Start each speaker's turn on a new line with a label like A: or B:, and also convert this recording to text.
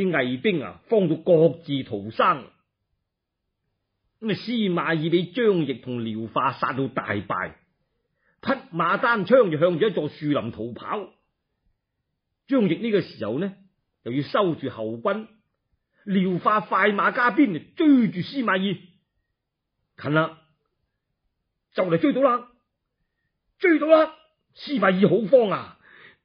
A: 啲魏兵啊，慌到各自逃生。咁啊，司马懿俾张翼同廖化杀到大败，匹马单枪就向住一座树林逃跑。张翼呢个时候呢，又要收住后军。廖化快马加鞭就追住司马懿，近啦，就嚟追到啦，追到啦！司马懿好慌啊！